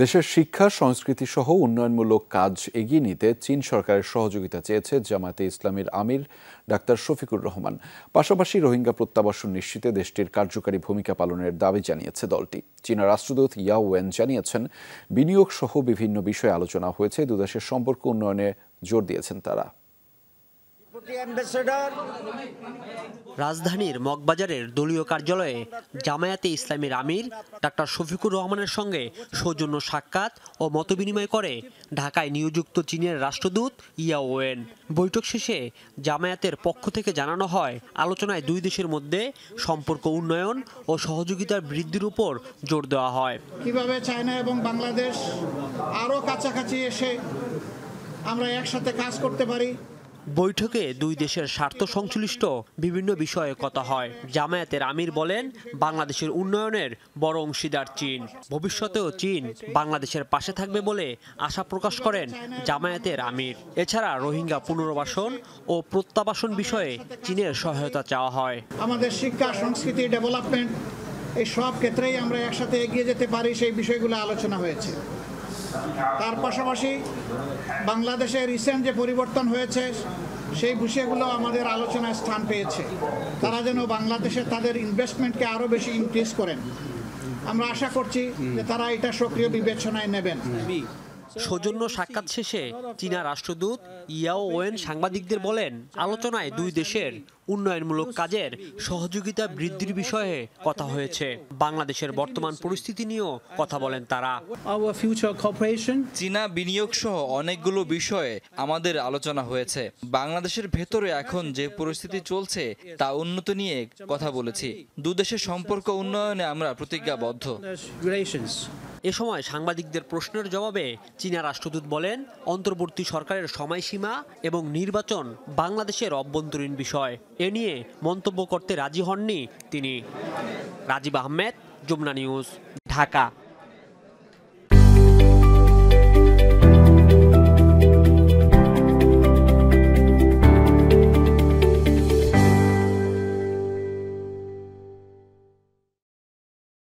দেশের শিক্ষা সংস্কৃতি সহ উন্নয়নমূলক কাজ এগিয়ে নিতে চীন সরকারের সহযোগিতা চেয়েছে জামাতে ইসলামের আমির ডাক্তার শফিকুর রহমান পাশাপাশি রোহিঙ্গা প্রত্যাবাসন নিশ্চিতে দেশটির কার্যকারী ভূমিকা পালনের দাবি জানিয়েছে দলটি চীনা রাষ্ট্রদূত ইয়া ওয়েন জানিয়েছেন বিনিয়োগ সহ বিভিন্ন বিষয়ে আলোচনা হয়েছে দুদেশের সম্পর্ক উন্নয়নে জোর দিয়েছেন তারা রাজধানীর মগবাজারের দলীয় কার্যালয়ে জামায়াতে ইসলামের আমির ডাক্তার শফিকুর রহমানের সঙ্গে সৌজন্য সাক্ষাৎ ও মতবিনিময় করে ঢাকায় নিয়োযুক্ত চীনের রাষ্ট্রদূত ইয়াওয়েন বৈঠক শেষে জামায়াতের পক্ষ থেকে জানানো হয় আলোচনায় দুই দেশের মধ্যে সম্পর্ক উন্নয়ন ও সহযোগিতার বৃদ্ধির উপর জোর দেওয়া হয় কিভাবে চায়না এবং বাংলাদেশ আরও কাছাকাছি এসে আমরা একসাথে কাজ করতে পারি বৈঠকে দুই দেশের স্বার্থ সংশ্লিষ্ট বিভিন্ন বিষয়ে কথা হয় জামায়াতের আমির বলেন বাংলাদেশের উন্নয়নের বড় অংশীদার চীন ভবিষ্যতেও চীন বাংলাদেশের পাশে থাকবে বলে আশা প্রকাশ করেন জামায়াতের আমির এছাড়া রোহিঙ্গা পুনর্বাসন ও প্রত্যাবাসন বিষয়ে চীনের সহায়তা চাওয়া হয় আমাদের শিক্ষা সংস্কৃতি ডেভেলপমেন্ট এই সব ক্ষেত্রেই আমরা একসাথে এগিয়ে যেতে পারি সেই বিষয়গুলো আলোচনা হয়েছে তার পাশাপাশি বাংলাদেশের রিসেন্ট যে পরিবর্তন হয়েছে সেই বিষয়গুলো আমাদের আলোচনায় স্থান পেয়েছে তারা যেন বাংলাদেশে তাদের ইনভেস্টমেন্টকে আরও বেশি ইনক্রিজ করেন আমরা আশা করছি যে তারা এটা সক্রিয় বিবেচনায় নেবেন সৌজন্য সাক্ষাৎ শেষে চীনা রাষ্ট্রদূত ইয়াও ওয়েন সাংবাদিকদের বলেন আলোচনায় দুই দেশের উন্নয়নমূলক কাজের সহযোগিতা বৃদ্ধির বিষয়ে কথা হয়েছে বাংলাদেশের বর্তমান পরিস্থিতি নিয়েও কথা বলেন তারা চীনা বিনিয়োগ সহ অনেকগুলো বিষয়ে আমাদের আলোচনা হয়েছে বাংলাদেশের ভেতরে এখন যে পরিস্থিতি চলছে তা উন্নতি নিয়ে কথা বলেছি দুদেশের সম্পর্ক উন্নয়নে আমরা প্রতিজ্ঞাবদ্ধ এ সময় সাংবাদিকদের প্রশ্নের জবাবে চীনা রাষ্ট্রদূত বলেন অন্তর্বর্তী সরকারের সময়সীমা এবং নির্বাচন বাংলাদেশের অভ্যন্তরীণ বিষয় এ নিয়ে মন্তব্য করতে রাজি হননি তিনি রাজীব আহমেদ যমুনা নিউজ ঢাকা